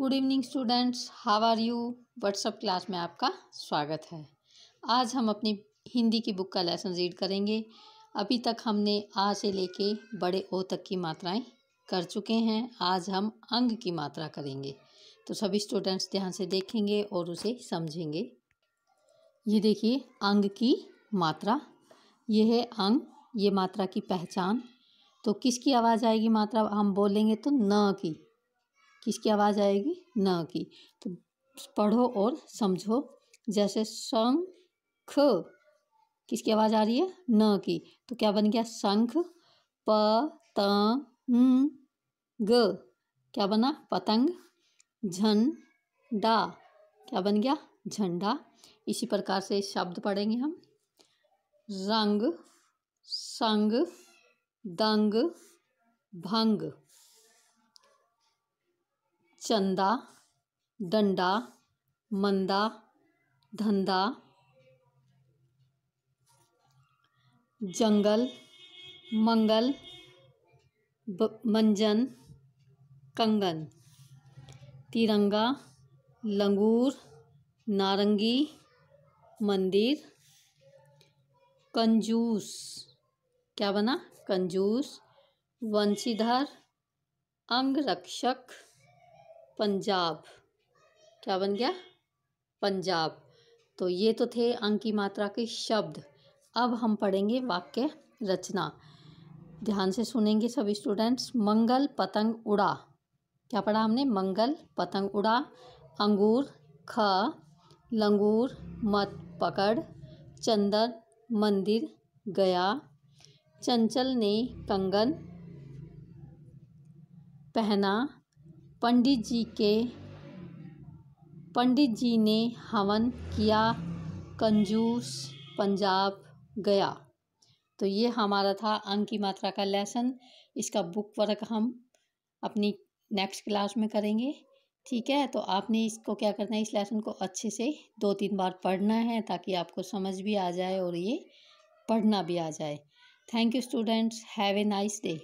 good evening students how are you what's up class में आपका स्वागत है आज हम अपनी हिंदी की बुक का लेसन रीड करेंगे अभी तक हमने आ से लेके बड़े ओ तक की मात्राएं कर चुके हैं आज हम अंग की मात्रा करेंगे तो सभी स्टूडेंट्स ध्यान से देखेंगे और उसे समझेंगे ये देखिए अंग की मात्रा ये है अंग ये मात्रा की पहचान तो किसकी आवाज़ आएगी मात्रा हम बोलेंगे तो न की किसकी आवाज़ आएगी न की तो पढ़ो और समझो जैसे शंख किसकी आवाज़ आ रही है न की तो क्या बन गया शंख प त ग क्या बना पतंग झंडा क्या बन गया झंडा इसी प्रकार से शब्द पढ़ेंगे हम रंग संग दंग भंग चंदा डंडा मंदा धंधा जंगल मंगल मंजन कंगन तिरंगा लंगूर नारंगी मंदिर कंजूस क्या बना कंजूस वंशीधर अंगरक्षक पंजाब क्या बन गया पंजाब तो ये तो थे अंक की मात्रा के शब्द अब हम पढ़ेंगे वाक्य रचना ध्यान से सुनेंगे सभी स्टूडेंट्स मंगल पतंग उड़ा क्या पढ़ा हमने मंगल पतंग उड़ा अंगूर ख लंगूर मत पकड़ चंदन मंदिर गया चंचल ने कंगन पहना पंडित जी के पंडित जी ने हवन किया कंजूस पंजाब गया तो ये हमारा था अंक की मात्रा का लेसन इसका बुक वर्क हम अपनी नेक्स्ट क्लास में करेंगे ठीक है तो आपने इसको क्या करना है इस लेसन को अच्छे से दो तीन बार पढ़ना है ताकि आपको समझ भी आ जाए और ये पढ़ना भी आ जाए thank you students have a nice day